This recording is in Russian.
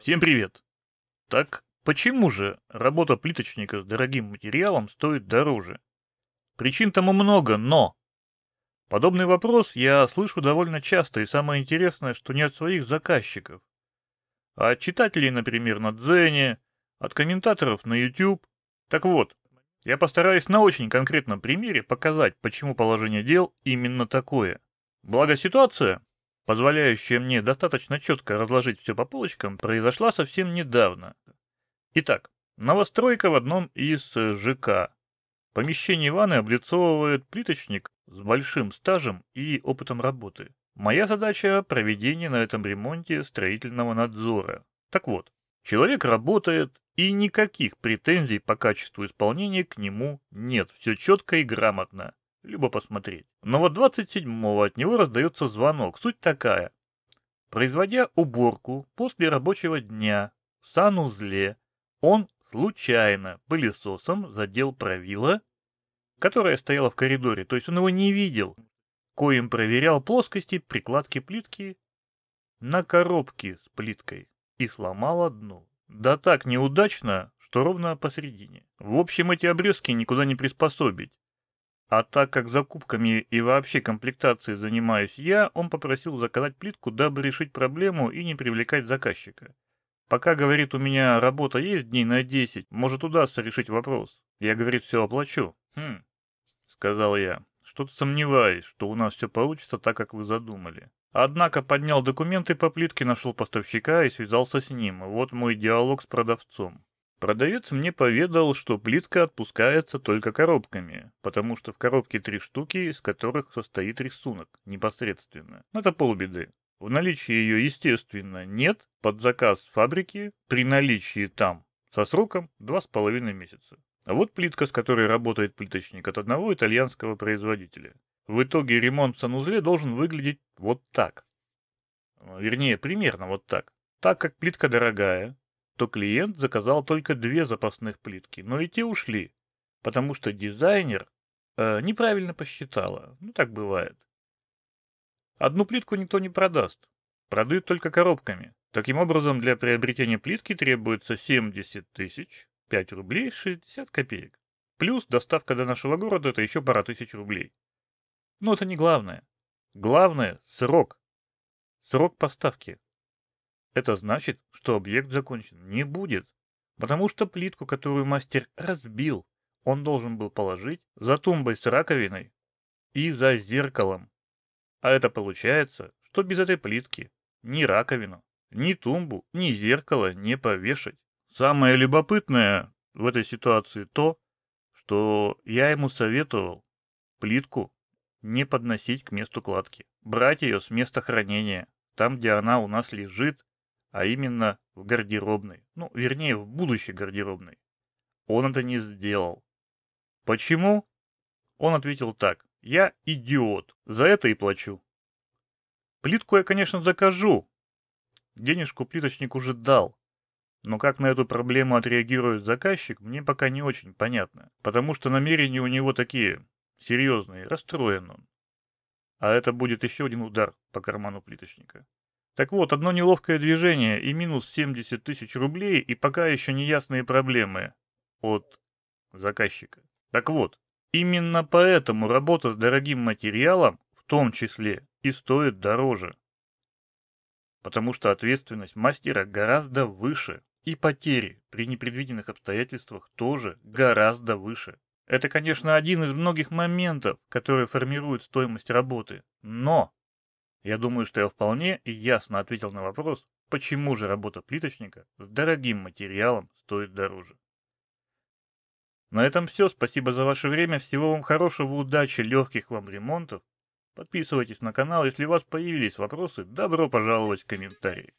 Всем привет! Так почему же работа плиточника с дорогим материалом стоит дороже? Причин тому много, но... Подобный вопрос я слышу довольно часто, и самое интересное, что не от своих заказчиков, а от читателей, например, на Дзене, от комментаторов на YouTube, так вот, я постараюсь на очень конкретном примере показать, почему положение дел именно такое. Благо ситуация, позволяющая мне достаточно четко разложить все по полочкам, произошла совсем недавно. Итак, новостройка в одном из э, ЖК. Помещение ванны облицовывает плиточник с большим стажем и опытом работы. Моя задача – проведение на этом ремонте строительного надзора. Так вот, человек работает, и никаких претензий по качеству исполнения к нему нет, все четко и грамотно. Любо посмотреть. Но вот 27-го от него раздается звонок. Суть такая. Производя уборку после рабочего дня в санузле, он случайно пылесосом задел правило, которое стояло в коридоре, то есть он его не видел, коим проверял плоскости прикладки плитки на коробке с плиткой и сломал одну. Да так неудачно, что ровно посередине. В общем, эти обрезки никуда не приспособить. А так как закупками и вообще комплектацией занимаюсь я, он попросил заказать плитку, дабы решить проблему и не привлекать заказчика. Пока, говорит, у меня работа есть дней на 10, может удастся решить вопрос. Я, говорит, все оплачу. Хм, сказал я. Что-то сомневаюсь, что у нас все получится так, как вы задумали. Однако поднял документы по плитке, нашел поставщика и связался с ним. Вот мой диалог с продавцом. Продавец мне поведал, что плитка отпускается только коробками, потому что в коробке три штуки, из которых состоит рисунок, непосредственно. это полбеды. В наличии ее, естественно, нет, под заказ фабрики, при наличии там, со сроком 2,5 месяца. А вот плитка, с которой работает плиточник от одного итальянского производителя. В итоге ремонт в санузле должен выглядеть вот так. Э, вернее, примерно вот так. Так как плитка дорогая, то клиент заказал только две запасных плитки, но и те ушли, потому что дизайнер э, неправильно посчитала. Ну, так бывает. Одну плитку никто не продаст. Продают только коробками. Таким образом, для приобретения плитки требуется 70 тысяч, 5 рублей 60 копеек. Плюс доставка до нашего города – это еще пара тысяч рублей. Но это не главное. Главное – срок. Срок поставки. Это значит, что объект закончен не будет, потому что плитку, которую мастер разбил, он должен был положить за тумбой с раковиной и за зеркалом. А это получается, что без этой плитки ни раковину, ни тумбу, ни зеркало не повешать. Самое любопытное в этой ситуации то, что я ему советовал плитку не подносить к месту кладки, брать ее с места хранения, там, где она у нас лежит, а именно в гардеробной, ну, вернее, в будущей гардеробной. Он это не сделал. Почему? Он ответил так. Я идиот, за это и плачу. Плитку я, конечно, закажу. Денежку плиточник уже дал. Но как на эту проблему отреагирует заказчик, мне пока не очень понятно, потому что намерения у него такие серьезные, расстроен он. А это будет еще один удар по карману плиточника. Так вот, одно неловкое движение и минус 70 тысяч рублей и пока еще неясные проблемы от заказчика. Так вот, именно поэтому работа с дорогим материалом, в том числе, и стоит дороже. Потому что ответственность мастера гораздо выше. И потери при непредвиденных обстоятельствах тоже гораздо выше. Это, конечно, один из многих моментов, которые формируют стоимость работы. Но я думаю, что я вполне и ясно ответил на вопрос, почему же работа плиточника с дорогим материалом стоит дороже. На этом все. Спасибо за ваше время. Всего вам хорошего, удачи, легких вам ремонтов. Подписывайтесь на канал. Если у вас появились вопросы, добро пожаловать в комментарии.